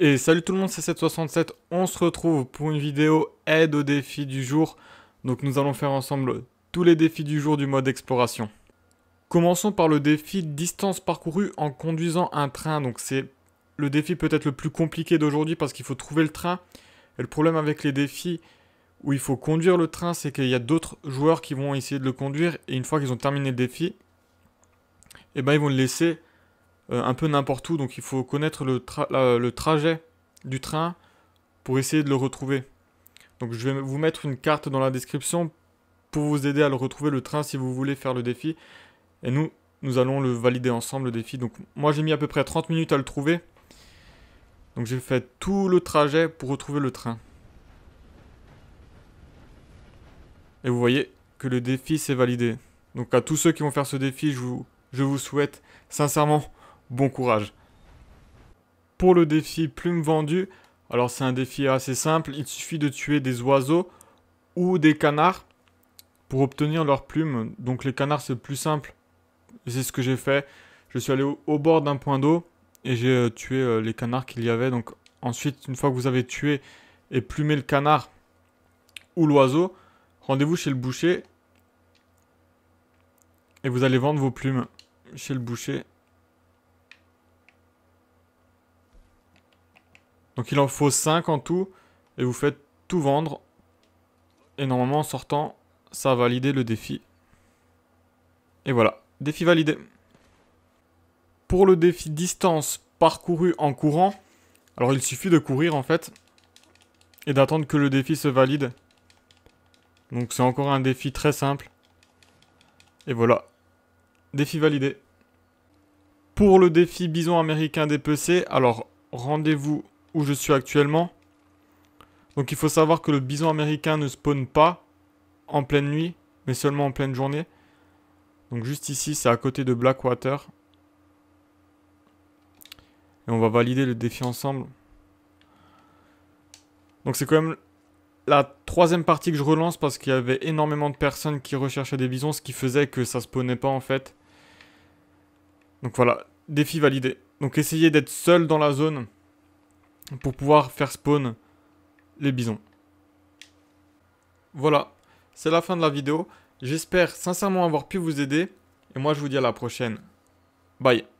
Et salut tout le monde, c'est 767, on se retrouve pour une vidéo aide au défi du jour. Donc nous allons faire ensemble tous les défis du jour du mode exploration. Commençons par le défi distance parcourue en conduisant un train. Donc c'est le défi peut-être le plus compliqué d'aujourd'hui parce qu'il faut trouver le train. Et le problème avec les défis où il faut conduire le train, c'est qu'il y a d'autres joueurs qui vont essayer de le conduire. Et une fois qu'ils ont terminé le défi, eh ben ils vont le laisser euh, un peu n'importe où, donc il faut connaître le, trajet du train pour essayer de le retrouver. Donc je vais vous mettre une carte dans la description pour vous aider à le retrouver le train si vous voulez faire le défi. Et nous, nous allons le valider ensemble le défi. Donc moi j'ai mis à peu près 30 minutes à le trouver. Donc j'ai fait tout le trajet pour retrouver le train. Et vous voyez que le défi s'est validé. Donc à tous ceux qui vont faire ce défi, je vous souhaite sincèrement Bon courage. Pour le défi plume vendue, alors c'est un défi assez simple, il suffit de tuer des oiseaux ou des canards pour obtenir leurs plumes. Donc les canards c'est plus simple, c'est ce que j'ai fait. Je suis allé au, bord d'un point d'eau et j'ai euh, tué euh, les canards qu'il y avait. Donc ensuite, une fois que vous avez tué et plumé le canard ou l'oiseau, rendez-vous chez le boucher et vous allez vendre vos plumes chez le boucher. Donc il en faut 5 en tout, et vous faites tout vendre. Et normalement en sortant, ça a validé le défi. Et voilà, défi validé. Pour le défi distance parcourue en courant, alors il suffit de courir en fait, et d'attendre que le défi se valide. Donc c'est encore un défi très simple. Et voilà, défi validé. Pour le défi bison américain PC alors rendez-vous où je suis actuellement. Donc il faut savoir que le bison américain ne spawn pas en pleine nuit, mais seulement en pleine journée. Donc juste ici, c'est à côté de Blackwater. Et on va valider le défi ensemble. Donc c'est quand même la troisième partie que je relance parce qu'il y avait énormément de personnes qui recherchaient des bisons, ce qui faisait que ça spawnait pas en fait. Donc voilà, défi validé. Donc essayez d'être seul dans la zone pour pouvoir faire spawn les bisons. Voilà, c'est la fin de la vidéo. J'espère sincèrement avoir pu vous aider. Et moi, je vous dis à la prochaine. Bye.